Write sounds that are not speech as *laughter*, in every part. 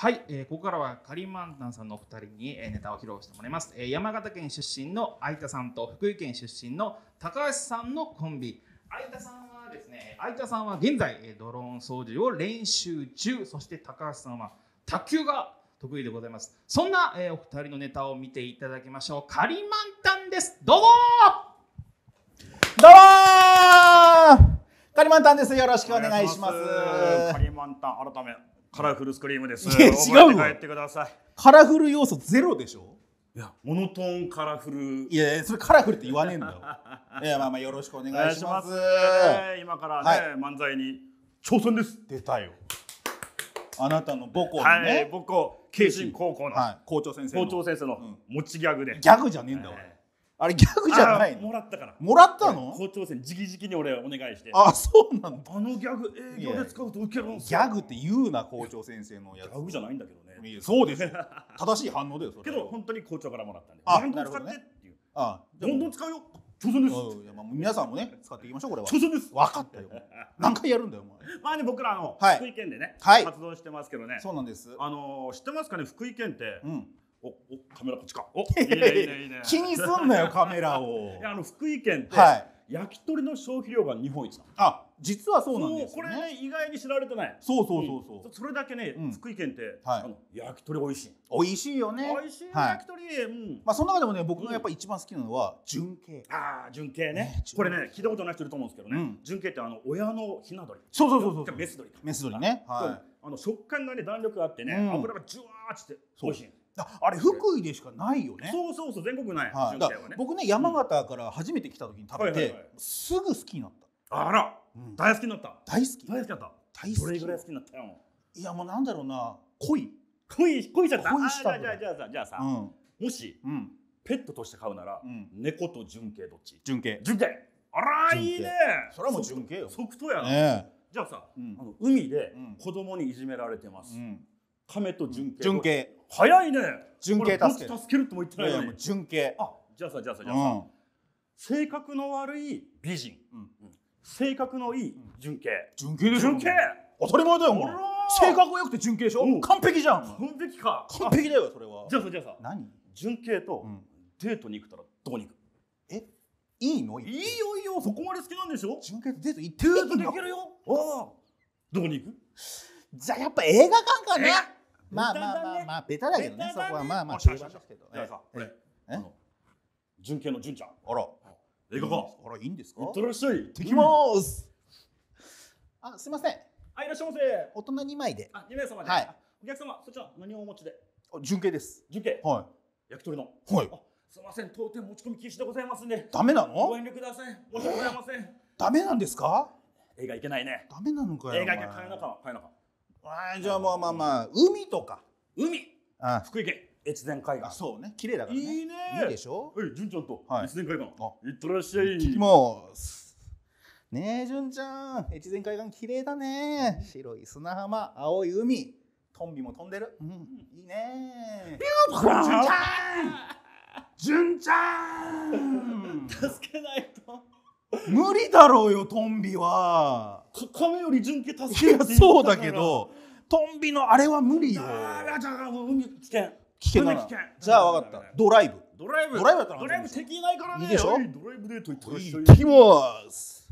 はい、えー、ここからはカリマンタンさんのお二人にネタを披露してもらいます、えー、山形県出身の相田さんと福井県出身の高橋さんのコンビ相田さんはですね相田さんは現在ドローン操縦を練習中そして高橋さんは卓球が得意でございますそんな、えー、お二人のネタを見ていただきましょうカリマンタンですどうもどうもカリマンタンですよろしくお願いしますカリマンタン改めカラフルスクリームです。いや違うわ。帰ってください。カラフル要素ゼロでしょいや、モノトーンカラフル。いや、それカラフルって言わねえんだよ。*laughs* いや、まあまあよろしくお願いします。ますえー、今からね、はい、漫才に挑戦です。出たよ。あなたの母校のね、はい、母校慶心高校の、はい、校長先生の校長先生の持ちギャグで。ギャグじゃねえんだわ。えーあれギャグじゃないもらったからもらったの校長先生じきに俺お願いしてあそうなんだあのギャグ営業で使うとウケるんすギャグって言うな校長先生のやつギャグじゃないんだけどねそうです正しい反応だよけど本当に校長からもらったんであなるほど、ね、っていうあどんどん使うよ挑戦です。いやまあ皆さんもね使っていきましょうこれは。挑戦です。分かったよ。何回やるんだよお前。まあね僕らの、福井県でね、はい、活動してますけどね。そうなんです。あの知ってますかね福井県って、うん、お、お、カメラこっちか。お、*laughs* 気にすんなよ、カメラを。いや、あの福井県って、焼き鳥の消費量が日本一なの。あ、実はそうなんですね、これね、意外に知られてない。そうそうそうそう。それだけね、福井県って、あの焼き鳥美味しい。美味しいよね。美味しい、焼き鳥。うん。まあ、その中でもね、僕がやっぱり一番好きなのは純系。ああ、純系ね、これね、聞いたことない人いると思うんですけどね。純系って、あの親のひな鳥。そうそうそうそう。メス鳥メス鳥ね。はい。あの食感がね、弾力があってね、脂がジュワーって美味しい。あれ福井でしかないよねそうそうそう全国ない、はい、ね、僕ね山形から初めて来た時に食べて、すぐ好きになったあら、うん、大好きになった大好き大好きだった大好きどれぐらい好きになったよいやもうなんだろうな濃い濃い濃いじゃった濃いしたじゃあじゃあじゃあじゃあさ、うん、もし、うん、ペットとして飼うなら、うん、猫と純系どっち純系純系あらいいねそれはもう純系よソフトやな、ね、じゃあさ、あの海で子供にいじめられてます、うん、亀と純系純系早いね純系助ける助けるとも言ってないのに純系あじゃあさじゃあさじゃあさ、性格の悪い美人、性格のいい純系、純系でしょ純系当たり前だよ性格が良くて純系でしょ、完璧じゃん完璧か完璧だよそれはじゃあさじゃあさ何純系とデートに行くたらどこに行くえいいのいいよいいよそこまで好きなんでしょ純系とデート行ってデートできるよああどこに行くじゃあやっぱ映画館かねまあまあまあまあベタだけどねそこはまあまあ定番ですけどじゃあさこれえ純系の純ちゃんあら映画かあらいいんですかいってらっしゃい行ってきますあすいませんあいらっしゃいませ大人2枚であ2名様ではいお客様そちら何をお持ちであ純系です純系はい焼き鳥のはいすみません当店持ち込み禁止でございますんでダメなのご遠慮ください申し訳ございませんダメなんですか映画いけないねダメなのかよ映画いけない買えなか買えなかあじゃあまあまあまあ海とか海あ福井県越前海岸そうね綺麗だからねいいねいいでしょえ純ちゃんと、はい、越前海岸いってらっしゃい行きますねえ純ちゃん越前海岸綺麗だね白い砂浜青い海トンビも飛んでる、うん、いいね純ちゃん純ちゃん *laughs* 助けない無理だろうよトンビは亀より純家助けいやそうだけどトンビのあれは無理よあらじゃあ海危険危険じゃあ分かったドライブドライブドライブドライブ敵いないからねいいでしょドライブデート行ってらっしゃい行きます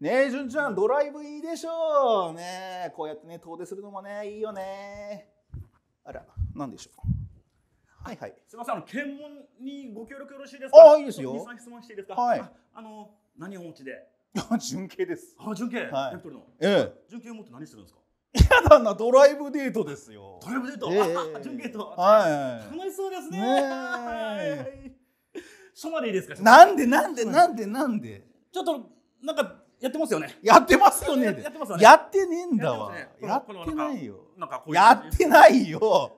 ねえ純ちゃんドライブいいでしょうねこうやってね遠出するのもねいいよねあら何でしょうはいはい。すみません、あの検問にご協力よろしいですか。あ、いいですよ。質問していいですか。はい。あの何をお持ちで *laughs* 純系ですあ純系、はい、ベクトのええ純系を持って何するんですかいやだなドライブデートですよ。ドライブデート、え *laughs* 純準と。ート、はい、楽しそうですね。ねはい、書までいいですか。なんでなんでなんでなんで。ちょっとなんかやってますよね。やってますよね。やってますね。やってねえんだわ。やってないよ。なんか、こうやってないよ。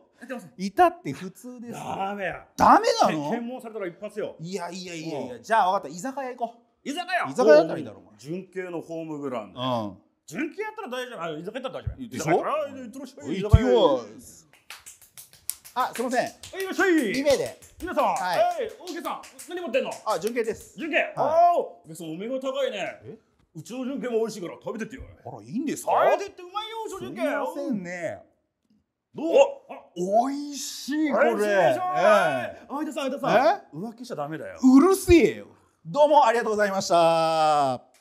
いたって普通です。ダメや。ダメなの？検問されたら一発よ。いやいやいやいや。じゃあ分かった。居酒屋行こう。居酒屋居酒屋やったらいいだろう純系のホームグラウンドうん純系やったら大丈夫あ居酒屋やったら大丈夫でしょ居酒屋あ行ってよあすみませんいらっしゃい2名で皆さんはいはい大家さん何持ってんのあ純系です純系ああお客さんお目が高いねえうちの純系も美味しいから食べてってよあらいいんですか食べてってうまいようちの純系ねどうあ美味しいこれ美味しいでしょえ相田さん相田さん浮気しちゃダメだようるせえよどうもありがとうございました。